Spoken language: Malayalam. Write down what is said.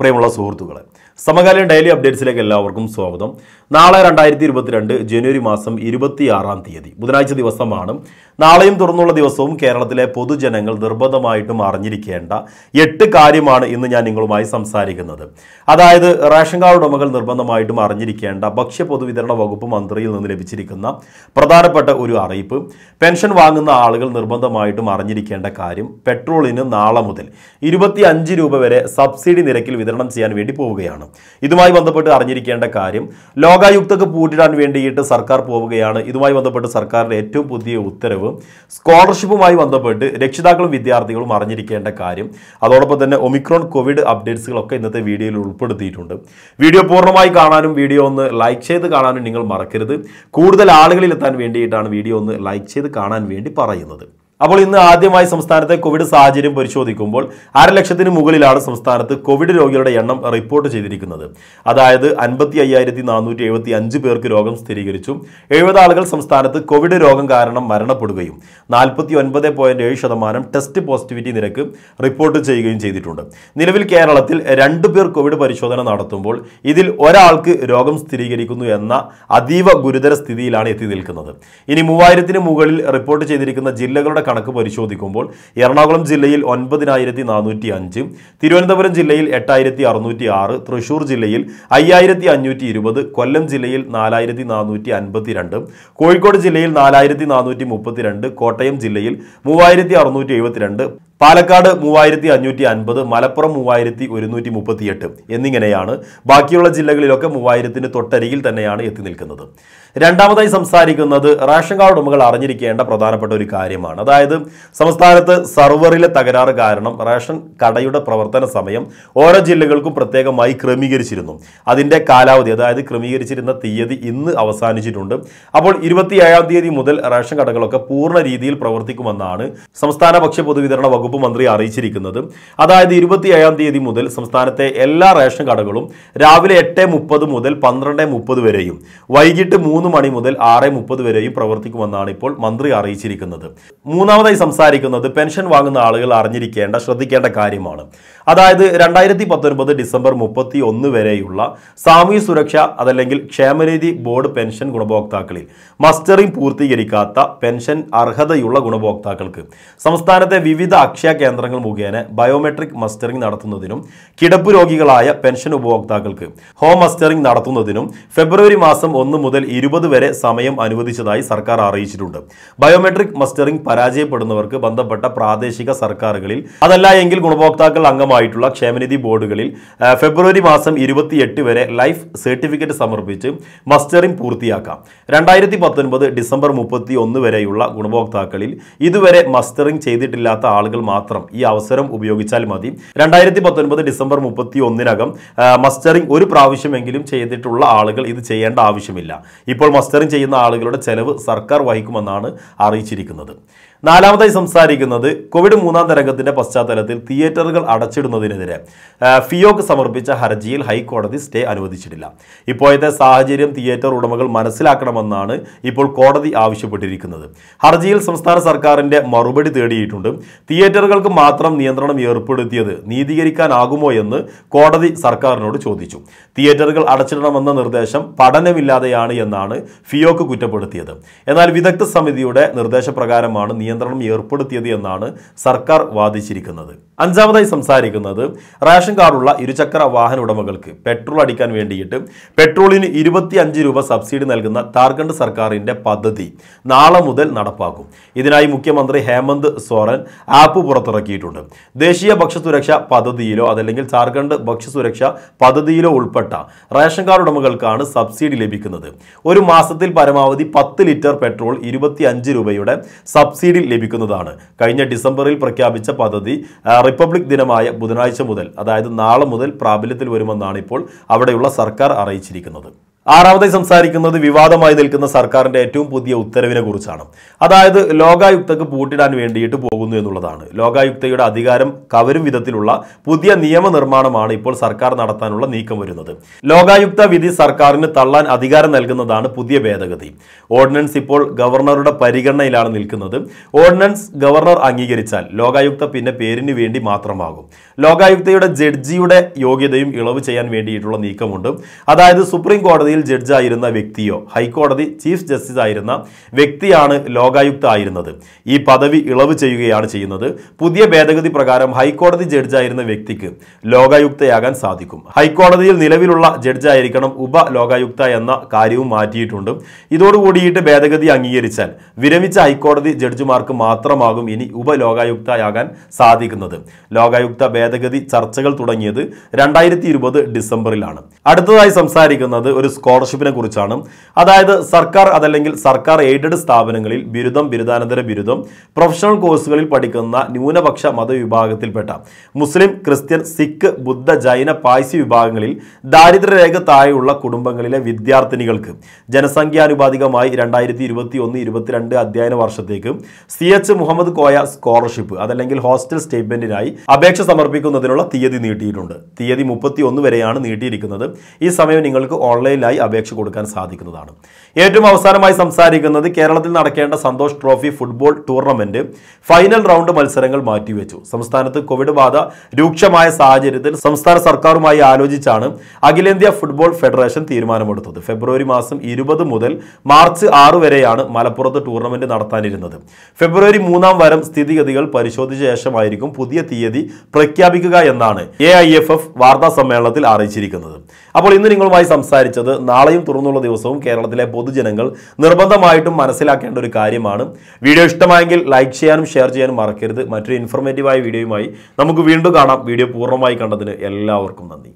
പ്രിയമുള്ള സുഹൃത്തുക്കളെ സമകാലീന ഡെയിലി അപ്ഡേറ്റ്സിലേക്ക് എല്ലാവർക്കും സ്വാഗതം നാളെ രണ്ടായിരത്തി ഇരുപത്തിരണ്ട് ജനുവരി മാസം ഇരുപത്തിയാറാം തീയതി ബുധനാഴ്ച ദിവസമാണ് നാളെയും തുറന്നുള്ള ദിവസവും കേരളത്തിലെ പൊതുജനങ്ങൾ നിർബന്ധമായിട്ടും അറിഞ്ഞിരിക്കേണ്ട എട്ട് കാര്യമാണ് ഇന്ന് ഞാൻ നിങ്ങളുമായി സംസാരിക്കുന്നത് അതായത് റേഷൻ കാർഡ് ഉടമകൾ നിർബന്ധമായിട്ടും അറിഞ്ഞിരിക്കേണ്ട ഭക്ഷ്യ പൊതുവിതരണ വകുപ്പ് മന്ത്രിയിൽ നിന്ന് ലഭിച്ചിരിക്കുന്ന പ്രധാനപ്പെട്ട ഒരു അറിയിപ്പ് പെൻഷൻ വാങ്ങുന്ന ആളുകൾ നിർബന്ധമായിട്ടും അറിഞ്ഞിരിക്കേണ്ട കാര്യം പെട്രോളിന് നാളെ മുതൽ ഇരുപത്തി രൂപ വരെ സബ്സിഡി നിരക്കിൽ വിതരണം ചെയ്യാൻ വേണ്ടി പോവുകയാണ് ഇതുമായി ബന്ധപ്പെട്ട് അറിഞ്ഞിരിക്കേണ്ട കാര്യം ലോകായുക്തക്ക് പൂട്ടിടാൻ വേണ്ടിയിട്ട് സർക്കാർ പോവുകയാണ് ഇതുമായി ബന്ധപ്പെട്ട് സർക്കാരിൻ്റെ ഏറ്റവും പുതിയ ഉത്തരവ് സ്കോളർഷിപ്പുമായി ബന്ധപ്പെട്ട് രക്ഷിതാക്കളും വിദ്യാർത്ഥികളും അറിഞ്ഞിരിക്കേണ്ട കാര്യം അതോടൊപ്പം തന്നെ ഒമിക്രോൺ കോവിഡ് അപ്ഡേറ്റ്സുകളൊക്കെ ഇന്നത്തെ വീഡിയോയിൽ ഉൾപ്പെടുത്തിയിട്ടുണ്ട് വീഡിയോ പൂർണ്ണമായി കാണാനും വീഡിയോ ഒന്ന് ലൈക്ക് ചെയ്ത് കാണാനും നിങ്ങൾ മറക്കരുത് കൂടുതൽ ആളുകളിൽ എത്താൻ വേണ്ടിയിട്ടാണ് വീഡിയോ ഒന്ന് ലൈക്ക് ചെയ്ത് കാണാൻ വേണ്ടി പറയുന്നത് അപ്പോൾ ഇന്ന് ആദ്യമായി സംസ്ഥാനത്തെ കോവിഡ് സാഹചര്യം പരിശോധിക്കുമ്പോൾ അര ലക്ഷത്തിന് മുകളിലാണ് സംസ്ഥാനത്ത് കോവിഡ് രോഗികളുടെ എണ്ണം റിപ്പോർട്ട് ചെയ്തിരിക്കുന്നത് അതായത് അൻപത്തി അയ്യായിരത്തി നാനൂറ്റി എഴുപത്തി അഞ്ച് പേർക്ക് രോഗം സ്ഥിരീകരിച്ചു എഴുപത് ആളുകൾ സംസ്ഥാനത്ത് കോവിഡ് രോഗം കാരണം മരണപ്പെടുകയും നാൽപ്പത്തി ഒൻപത് പോയിന്റ് ഏഴ് ശതമാനം ടെസ്റ്റ് പോസിറ്റിവിറ്റി നിരക്ക് റിപ്പോർട്ട് ചെയ്യുകയും ചെയ്തിട്ടുണ്ട് നിലവിൽ കേരളത്തിൽ രണ്ടു പേർ കോവിഡ് പരിശോധന നടത്തുമ്പോൾ ഇതിൽ ഒരാൾക്ക് രോഗം സ്ഥിരീകരിക്കുന്നു എന്ന അതീവ ഗുരുതര സ്ഥിതിയിലാണ് എത്തി നിൽക്കുന്നത് ഇനി മൂവായിരത്തിന് മുകളിൽ റിപ്പോർട്ട് ചെയ്തിരിക്കുന്ന ജില്ലകളുടെ കണക്ക് പരിശോധിക്കുമ്പോൾ എറണാകുളം ജില്ലയിൽ ഒൻപതിനായിരത്തി നാനൂറ്റി അഞ്ച് തിരുവനന്തപുരം ജില്ലയിൽ എട്ടായിരത്തി അറുന്നൂറ്റി ആറ് തൃശൂർ ജില്ലയിൽ അയ്യായിരത്തി അഞ്ഞൂറ്റി ഇരുപത് കൊല്ലം ജില്ലയിൽ നാലായിരത്തി നാനൂറ്റി അൻപത്തിരണ്ട് കോഴിക്കോട് ജില്ലയിൽ നാലായിരത്തി നാനൂറ്റി മുപ്പത്തിരണ്ട് കോട്ടയം ജില്ലയിൽ മൂവായിരത്തി അറുന്നൂറ്റി എഴുപത്തിരണ്ട് പാലക്കാട് മൂവായിരത്തി അഞ്ഞൂറ്റി അൻപത് മലപ്പുറം മൂവായിരത്തി ഒരുന്നൂറ്റി മുപ്പത്തിയെട്ട് എന്നിങ്ങനെയാണ് ബാക്കിയുള്ള ജില്ലകളിലൊക്കെ മൂവായിരത്തിന് തൊട്ടരികിൽ തന്നെയാണ് എത്തി നിൽക്കുന്നത് രണ്ടാമതായി സംസാരിക്കുന്നത് റേഷൻ കാർഡ് ഉടമകൾ അറിഞ്ഞിരിക്കേണ്ട പ്രധാനപ്പെട്ട ഒരു കാര്യമാണ് അതായത് സംസ്ഥാനത്ത് സർവറിലെ തകരാറ് കാരണം റേഷൻ കടയുടെ പ്രവർത്തന സമയം ഓരോ ജില്ലകൾക്കും പ്രത്യേകമായി ക്രമീകരിച്ചിരുന്നു അതിൻ്റെ കാലാവധി അതായത് ക്രമീകരിച്ചിരുന്ന തീയതി ഇന്ന് അവസാനിച്ചിട്ടുണ്ട് അപ്പോൾ ഏഴാം തീയതി മുതൽ റേഷൻ കടകളൊക്കെ പൂർണ്ണ രീതിയിൽ പ്രവർത്തിക്കുമെന്നാണ് സംസ്ഥാന ഭക്ഷ്യ പൊതുവിതരണ വകുപ്പ് വകുപ്പ് മന്ത്രി അറിയിച്ചിരിക്കുന്നത് അതായത് ഇരുപത്തി ഏഴാം തീയതി മുതൽ സംസ്ഥാനത്തെ എല്ലാ റേഷൻ കടകളും രാവിലെ എട്ട് മുപ്പത് മുതൽ പന്ത്രണ്ട് മുപ്പത് വരെയും വൈകിട്ട് മൂന്ന് മണി മുതൽ ആറ് മുപ്പത് വരെയും പ്രവർത്തിക്കുമെന്നാണ് ഇപ്പോൾ മന്ത്രി അറിയിച്ചിരിക്കുന്നത് മൂന്നാമതായി സംസാരിക്കുന്നത് പെൻഷൻ വാങ്ങുന്ന ആളുകൾ അറിഞ്ഞിരിക്കേണ്ട ശ്രദ്ധിക്കേണ്ട കാര്യമാണ് അതായത് രണ്ടായിരത്തി പത്തൊൻപത് ഡിസംബർ മുപ്പത്തി ഒന്ന് വരെയുള്ള സാമൂഹ്യ സുരക്ഷ അതല്ലെങ്കിൽ ക്ഷേമനിധി ബോർഡ് പെൻഷൻ ഗുണഭോക്താക്കളിൽ മസ്റ്ററിംഗ് പൂർത്തീകരിക്കാത്ത പെൻഷൻ അർഹതയുള്ള ഗുണഭോക്താക്കൾക്ക് സംസ്ഥാനത്തെ വിവിധ അക്ഷയ കേന്ദ്രങ്ങൾ മുഖേന ബയോമെട്രിക് മസ്റ്ററിംഗ് നടത്തുന്നതിനും കിടപ്പ് രോഗികളായ പെൻഷൻ ഉപഭോക്താക്കൾക്ക് ഹോം മസ്റ്ററിംഗ് നടത്തുന്നതിനും ഫെബ്രുവരി മാസം ഒന്ന് മുതൽ ഇരുപത് വരെ സമയം അനുവദിച്ചതായി സർക്കാർ അറിയിച്ചിട്ടുണ്ട് ബയോമെട്രിക് മസ്റ്ററിംഗ് പരാജയപ്പെടുന്നവർക്ക് ബന്ധപ്പെട്ട പ്രാദേശിക സർക്കാരുകളിൽ അതല്ല എങ്കിൽ ഗുണഭോക്താക്കൾ അംഗമായിട്ടുള്ള ക്ഷേമനിധി ബോർഡുകളിൽ ഫെബ്രുവരി മാസം ഇരുപത്തിയെട്ട് വരെ ലൈഫ് സർട്ടിഫിക്കറ്റ് സമർപ്പിച്ച് മസ്റ്ററിംഗ് പൂർത്തിയാക്കാം രണ്ടായിരത്തി പത്തൊൻപത് ഡിസംബർ മുപ്പത്തി ഒന്ന് വരെയുള്ള ഗുണഭോക്താക്കളിൽ ഇതുവരെ മസ്റ്ററിംഗ് ചെയ്തിട്ടില്ലാത്ത ആളുകൾ മാത്രം ഈ അവസരം ഉപയോഗിച്ചാൽ മതി രണ്ടായിരത്തി പത്തൊൻപത് ഡിസംബർ മുപ്പത്തി ഒന്നിനകം മസ്റ്ററിംഗ് ഒരു പ്രാവശ്യമെങ്കിലും ചെയ്തിട്ടുള്ള ആളുകൾ ഇത് ചെയ്യേണ്ട ആവശ്യമില്ല ഇപ്പോൾ മസ്റ്ററിംഗ് ചെയ്യുന്ന ആളുകളുടെ ചെലവ് സർക്കാർ വഹിക്കുമെന്നാണ് അറിയിച്ചിരിക്കുന്നത് നാലാമതായി സംസാരിക്കുന്നത് കോവിഡ് മൂന്നാം തരംഗത്തിന്റെ പശ്ചാത്തലത്തിൽ തിയേറ്ററുകൾ അടച്ചിടുന്നതിനെതിരെ ഫിയോക്ക് സമർപ്പിച്ച ഹർജിയിൽ ഹൈക്കോടതി സ്റ്റേ അനുവദിച്ചിട്ടില്ല ഇപ്പോഴത്തെ സാഹചര്യം തിയേറ്റർ ഉടമകൾ മനസ്സിലാക്കണമെന്നാണ് ഇപ്പോൾ കോടതി ആവശ്യപ്പെട്ടിരിക്കുന്നത് ഹർജിയിൽ സംസ്ഥാന സർക്കാരിന്റെ മറുപടി തേടിയിട്ടുണ്ട് തിയേറ്റർ ഓഡിറ്ററുകൾക്ക് മാത്രം നിയന്ത്രണം ഏർപ്പെടുത്തിയത് നീതീകരിക്കാനാകുമോ എന്ന് കോടതി സർക്കാരിനോട് ചോദിച്ചു തിയേറ്ററുകൾ അടച്ചിടണമെന്ന നിർദ്ദേശം പഠനമില്ലാതെയാണ് എന്നാണ് ഫിയോക്ക് കുറ്റപ്പെടുത്തിയത് എന്നാൽ വിദഗ്ധ സമിതിയുടെ നിർദ്ദേശപ്രകാരമാണ് നിയന്ത്രണം ഏർപ്പെടുത്തിയത് എന്നാണ് സർക്കാർ വാദിച്ചിരിക്കുന്നത് അഞ്ചാമതായി സംസാരിക്കുന്നത് റേഷൻ കാർഡുള്ള ഇരുചക്ര വാഹന ഉടമകൾക്ക് പെട്രോൾ അടിക്കാൻ വേണ്ടിയിട്ട് പെട്രോളിന് അഞ്ച് രൂപ സബ്സിഡി നൽകുന്ന ഝാർഖണ്ഡ് സർക്കാരിൻ്റെ പദ്ധതി നാളെ മുതൽ നടപ്പാക്കും ഇതിനായി മുഖ്യമന്ത്രി ഹേമന്ത് സോറൻ ആപ്പ് പുറത്തിറക്കിയിട്ടുണ്ട് ദേശീയ ഭക്ഷ്യസുരക്ഷ പദ്ധതിയിലോ അതല്ലെങ്കിൽ ജാർഖണ്ഡ് ഭക്ഷ്യസുരക്ഷ പദ്ധതിയിലോ ഉൾപ്പെട്ട റേഷൻ കാർഡ് ഉടമകൾക്കാണ് സബ്സിഡി ലഭിക്കുന്നത് ഒരു മാസത്തിൽ പരമാവധി പത്ത് ലിറ്റർ പെട്രോൾ അഞ്ച് രൂപയുടെ സബ്സിഡി ലഭിക്കുന്നതാണ് കഴിഞ്ഞ ഡിസംബറിൽ പ്രഖ്യാപിച്ച പദ്ധതി റിപ്പബ്ലിക് ദിനമായ ബുധനാഴ്ച മുതൽ അതായത് നാളെ മുതൽ പ്രാബല്യത്തിൽ വരുമെന്നാണ് ഇപ്പോൾ അവിടെയുള്ള സർക്കാർ അറിയിച്ചിരിക്കുന്നത് ആറാമതായി സംസാരിക്കുന്നത് വിവാദമായി നിൽക്കുന്ന സർക്കാരിന്റെ ഏറ്റവും പുതിയ ഉത്തരവിനെ കുറിച്ചാണ് അതായത് ലോകായുക്തക്ക് പൂട്ടിടാൻ വേണ്ടിയിട്ട് പോകുന്നു എന്നുള്ളതാണ് ലോകായുക്തയുടെ അധികാരം കവരും വിധത്തിലുള്ള പുതിയ നിയമനിർമ്മാണമാണ് ഇപ്പോൾ സർക്കാർ നടത്താനുള്ള നീക്കം വരുന്നത് ലോകായുക്ത വിധി സർക്കാരിന് തള്ളാൻ അധികാരം നൽകുന്നതാണ് പുതിയ ഭേദഗതി ഓർഡിനൻസ് ഇപ്പോൾ ഗവർണറുടെ പരിഗണനയിലാണ് നിൽക്കുന്നത് ഓർഡിനൻസ് ഗവർണർ അംഗീകരിച്ചാൽ ലോകായുക്ത പിന്നെ പേരിന് വേണ്ടി മാത്രമാകും ലോകായുക്തയുടെ ജഡ്ജിയുടെ യോഗ്യതയും ഇളവ് ചെയ്യാൻ വേണ്ടിയിട്ടുള്ള നീക്കമുണ്ട് അതായത് സുപ്രീം കോടതിയിൽ ജഡ്ജായിരുന്ന വ്യക്തിയോ ഹൈക്കോടതി ചീഫ് ജസ്റ്റിസ് ആയിരുന്ന വ്യക്തിയാണ് ലോകായുക്ത ആയിരുന്നത് ഈ പദവി ഇളവ് ചെയ്യുകയാണ് ചെയ്യുന്നത് പുതിയ ഭേദഗതി പ്രകാരം ഹൈക്കോടതി ജഡ്ജായിരുന്ന വ്യക്തിക്ക് ലോകായുക്തയാകാൻ സാധിക്കും ഹൈക്കോടതിയിൽ നിലവിലുള്ള ജഡ്ജായിരിക്കണം ഉപ ലോകായുക്ത എന്ന കാര്യവും മാറ്റിയിട്ടുണ്ട് ഇതോടുകൂടിയിട്ട് ഭേദഗതി അംഗീകരിച്ചാൽ വിരമിച്ച ഹൈക്കോടതി ജഡ്ജിമാർക്ക് മാത്രമാകും ഇനി ഉപലോകായുക്തയാകാൻ സാധിക്കുന്നത് ലോകായുക്ത ഭേദഗതി ചർച്ചകൾ തുടങ്ങിയത് രണ്ടായിരത്തി ഡിസംബറിലാണ് അടുത്തതായി സംസാരിക്കുന്നത് ഒരു സ്കോളർഷിപ്പിനെ കുറിച്ചാണ് അതായത് സർക്കാർ അതല്ലെങ്കിൽ സർക്കാർ എയ്ഡഡ് സ്ഥാപനങ്ങളിൽ ബിരുദം ബിരുദാനന്തര ബിരുദം പ്രൊഫഷണൽ കോഴ്സുകളിൽ പഠിക്കുന്ന ന്യൂനപക്ഷ മതവിഭാഗത്തിൽപ്പെട്ട മുസ്ലിം ക്രിസ്ത്യൻ സിഖ് ബുദ്ധ ജൈന പായ്സി വിഭാഗങ്ങളിൽ ദാരിദ്ര്യരേഖ താഴെയുള്ള കുടുംബങ്ങളിലെ വിദ്യാർത്ഥിനികൾക്ക് ജനസംഖ്യാനുപാതികമായി രണ്ടായിരത്തി ഇരുപത്തി ഒന്ന് ഇരുപത്തിരണ്ട് അധ്യയന വർഷത്തേക്ക് C H Muhammad Koya scholarship അതല്ലെങ്കിൽ ഹോസ്റ്റൽ സ്റ്റേറ്റ്മെന്റിനായി അപേക്ഷ സമർപ്പിക്കുന്നതിനുള്ള തീയതി നീട്ടിയിട്ടുണ്ട് തീയതി മുപ്പത്തി ഒന്ന് വരെയാണ് നീട്ടിയിരിക്കുന്നത് ഈ സമയം നിങ്ങൾക്ക് ഓൺലൈനിലായി ഓൺലൈനായി അപേക്ഷ കൊടുക്കാൻ സാധിക്കുന്നതാണ് ഏറ്റവും അവസാനമായി സംസാരിക്കുന്നത് കേരളത്തിൽ നടക്കേണ്ട Santosh trophy football tournament final round മത്സരങ്ങൾ മാറ്റിവെച്ചു സംസ്ഥാനത്ത് കോവിഡ് ബാധ രൂക്ഷമായ സാഹചര്യത്തിൽ സംസ്ഥാന സർക്കാരുമായി ആലോചിച്ചാണ് അഖിലേന്ത്യാ ഫുട്ബോൾ ഫെഡറേഷൻ തീരുമാനമെടുത്തത് ഫെബ്രുവരി മാസം ഇരുപത് മുതൽ മാർച്ച് ആറ് വരെയാണ് മലപ്പുറത്ത് ടൂർണമെന്റ് നടത്താനിരുന്നത് ഫെബ്രുവരി മൂന്നാം വാരം സ്ഥിതിഗതികൾ പരിശോധിച്ച ശേഷമായിരിക്കും പുതിയ തീയതി പ്രഖ്യാപിക്കുക എന്നാണ് എ ഐ എഫ് എഫ് വാർത്താ സമ്മേളനത്തിൽ അറിയിച്ചിരിക്കുന്നത് അപ്പോൾ ഇന്ന് നിങ്ങളുമായി സംസാരിച്ചത് നാളെയും തുറന്നുള്ള ദിവസവും കേരളത്തിലെ പൊതുജനങ്ങൾ നിർബന്ധമായിട്ടും മനസ്സിലാക്കേണ്ട ഒരു കാര്യമാണ് വീഡിയോ ഇഷ്ടമായെങ്കിൽ ലൈക്ക് ചെയ്യാനും ഷെയർ ചെയ്യാനും മറക്കരുത് മറ്റൊരു ഇൻഫോർമേറ്റീവായ വീഡിയോയുമായി നമുക്ക് വീണ്ടും കാണാം വീഡിയോ പൂർണ്ണമായി കണ്ടതിന് എല്ലാവർക്കും നന്ദി